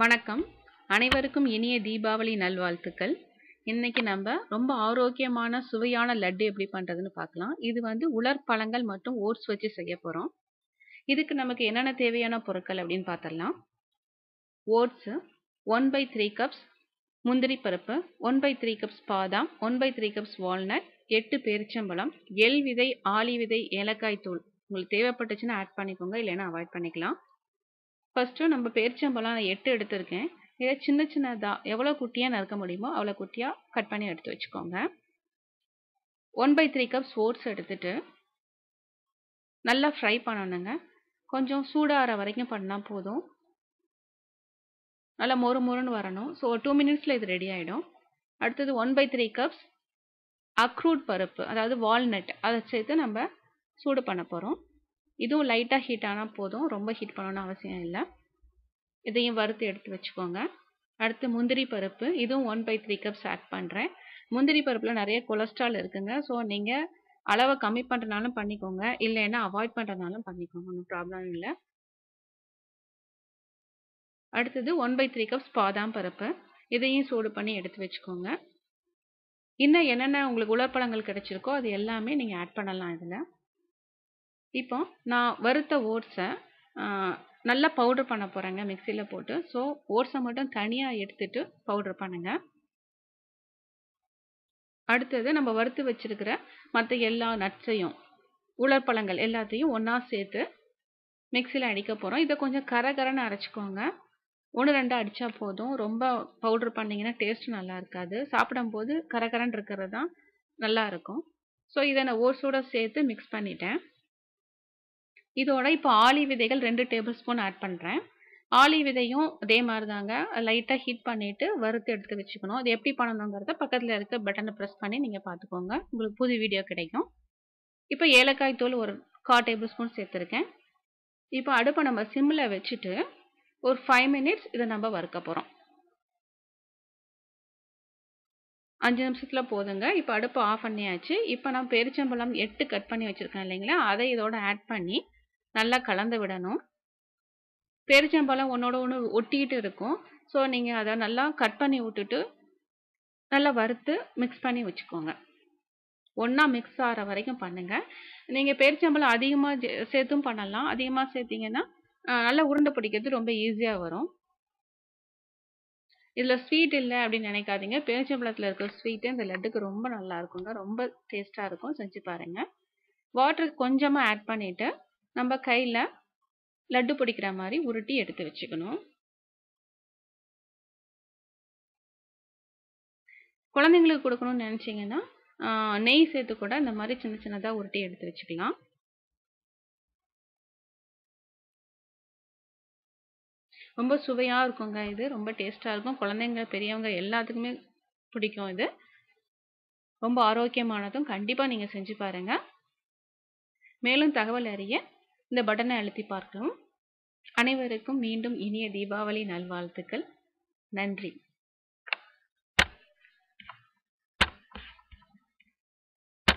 வணக்கம் அனைவருக்கும் இனிய தீபாவளி நல்வாழ்த்துக்கள் இன்றைக்கி நம்ம ரொம்ப ஆரோக்கியமான சுவையான லட்டு எப்படி பண்ணுறதுன்னு பார்க்கலாம் இது வந்து உலர் பழங்கள் மற்றும் ஓட்ஸ் வச்சு செய்ய போகிறோம் இதுக்கு நமக்கு என்னென்ன தேவையான பொருட்கள் அப்படின்னு பார்த்துடலாம் oats one by three cups முந்திரி பருப்பு ஒன் பை த்ரீ கப்ஸ் பாதாம் one by three cups walnut எட்டு பேரிச்சம்பழம் எல் விதை ஆலி விதை ஏலக்காய் தூள் உங்களுக்கு தேவைப்பட்டுச்சுன்னா ஆட் பண்ணிக்கோங்க இல்லைன்னா அவாய்ட் பண்ணிக்கலாம் ஃபஸ்ட்டு நம்ம பேரிச்சம்பழம் எட்டு எடுத்திருக்கேன் இதை சின்ன சின்னதாக எவ்வளோ குட்டியாக நறுக்க முடியுமோ அவ்வளோ குட்டியாக கட் பண்ணி எடுத்து வச்சுக்கோங்க one by three cups oats எடுத்துட்டு நல்லா ஃப்ரை பண்ணணுங்க கொஞ்சம் சூடாகிற வரைக்கும் பண்ணால் போதும் நல்லா மொறு மொறுன்னு வரணும் ஸோ டூ மினிட்ஸில் இது ரெடி ஆகிடும் அடுத்தது ஒன் பை த்ரீ கப்ஸ் அக்ரூட் பருப்பு அதாவது வால்நட் அதை சேர்த்து நம்ம சூடு பண்ண போகிறோம் இதுவும் லைட்டாக ஹீட் ஆனால் போதும் ரொம்ப ஹீட் பண்ணணும்னு அவசியம் இல்லை இதையும் வறுத்து எடுத்து வச்சுக்கோங்க அடுத்து முந்திரி பருப்பு இதுவும் one by three cups add பண்ணுறேன் முந்திரி பருப்பில் நிறைய கொலஸ்ட்ரால் இருக்குங்க ஸோ நீங்கள் அளவை கம்மி பண்ணுறனாலும் பண்ணிக்கோங்க இல்லைன்னா அவாய்ட் பண்ணுறதுனாலும் பண்ணிக்கோங்க ஒன்றும் ப்ராப்ளம் இல்லை அடுத்தது ஒன் பை த்ரீ கப்ஸ் பாதாம் பருப்பு இதையும் சூடு பண்ணி எடுத்து வச்சுக்கோங்க இன்னும் என்னென்ன உங்களுக்கு உலர்பழங்கள் கிடைச்சிருக்கோ அது எல்லாமே நீங்கள் ஆட் பண்ணலாம் இதில் இப்போ நான் வறுத்த ஓட்ஸை நல்லா பவுட்ரு பண்ண போகிறேங்க மிக்சியில் போட்டு ஸோ ஓட்ஸை மட்டும் தனியாக எடுத்துட்டு பவுட்ரு பண்ணுங்கள் அடுத்தது நம்ம வறுத்து வச்சுருக்கிற மற்ற எல்லா நட்ஸையும் உலர்பழங்கள் எல்லாத்தையும் ஒன்றா சேர்த்து மிக்சியில் அடிக்க போகிறோம் இதை கொஞ்சம் கரகரன்னு அரைச்சிக்கோங்க ஒன்று ரெண்டு அடித்தா போதும் ரொம்ப பவுட்ரு பண்ணிங்கன்னா டேஸ்ட் நல்லா இருக்காது சாப்பிடும்போது கரகரன் இருக்கிறது தான் நல்லாயிருக்கும் ஸோ இதை நான் ஓட்ஸோடு சேர்த்து மிக்ஸ் பண்ணிட்டேன் இதோட இப்போ ஆலி விதைகள் ரெண்டு டேபிள் ஸ்பூன் ஆட் பண்ணுறேன் ஆலி விதையும் அதே மாதிரி தாங்க லைட்டாக ஹீட் பண்ணிவிட்டு வறுத்து எடுத்து வச்சுக்கணும் இது எப்படி பண்ணணுங்கிறத பக்கத்தில் இருக்க பட்டனை ப்ரெஸ் பண்ணி நீங்கள் பார்த்துக்கோங்க உங்களுக்கு புது வீடியோ கிடைக்கும் இப்போ ஏலக்காய் தூள் ஒரு கால் டேபிள் ஸ்பூன் சேர்த்துருக்கேன் இப்போ அடுப்பை நம்ம சிம்மில் வச்சுட்டு ஒரு ஃபைவ் மினிட்ஸ் இதை நம்ம வறுக்க போகிறோம் அஞ்சு நிமிஷத்தில் போதுங்க இப்போ அடுப்பு ஆஃப் பண்ணியாச்சு இப்போ நான் பெருச்சம்பழம் எட்டு கட் பண்ணி வச்சுருக்கேன் இல்லைங்களா அதை இதோட ஆட் பண்ணி நல்லா கலந்து விடணும் பெருச்சம்பழம் ஒன்றோட ஒன்று ஒட்டிக்கிட்டு இருக்கும் ஸோ நீங்கள் அதை நல்லா கட் பண்ணி விட்டுட்டு நல்லா வறுத்து மிக்ஸ் பண்ணி வச்சுக்கோங்க ஒன்றா மிக்ஸ் ஆகிற வரைக்கும் பண்ணுங்கள் நீங்கள் பேரிச்சம்பழம் அதிகமாக சேர்த்தும் பண்ணலாம் அதிகமாக சேர்த்திங்கன்னா நல்லா உருண்டை பிடிக்கிறது ரொம்ப ஈஸியாக வரும் இதில் ஸ்வீட் இல்லை அப்படின்னு நினைக்காதீங்க பேரிச்சம்பழத்தில் இருக்கிற ஸ்வீட்டு இந்த லட்டுக்கு ரொம்ப நல்லா இருக்குங்க ரொம்ப டேஸ்ட்டாக இருக்கும் செஞ்சு பாருங்கள் வாட்டர் கொஞ்சமாக ஆட் பண்ணிவிட்டு நம்ம கையில் லட்டு பிடிக்கிற மாதிரி உருட்டி எடுத்து வச்சுக்கணும் குழந்தைங்களுக்கு கொடுக்கணும்னு நினச்சிங்கன்னா நெய் சேர்த்து கூட இந்த மாதிரி சின்ன சின்னதாக உருட்டி எடுத்து வச்சுக்கலாம் ரொம்ப சுவையாக இருக்குங்க இது ரொம்ப டேஸ்ட்டாக இருக்கும் குழந்தைங்க பெரியவங்க எல்லாத்துக்குமே பிடிக்கும் இது ரொம்ப ஆரோக்கியமானதும் கண்டிப்பாக நீங்கள் செஞ்சு பாருங்கள் மேலும் தகவல் அறிய இந்த பட்டனை அழுத்தி பார்க்கலாம் அனைவருக்கும் மீண்டும் இனிய தீபாவளி நல்வாழ்த்துக்கள் நன்றி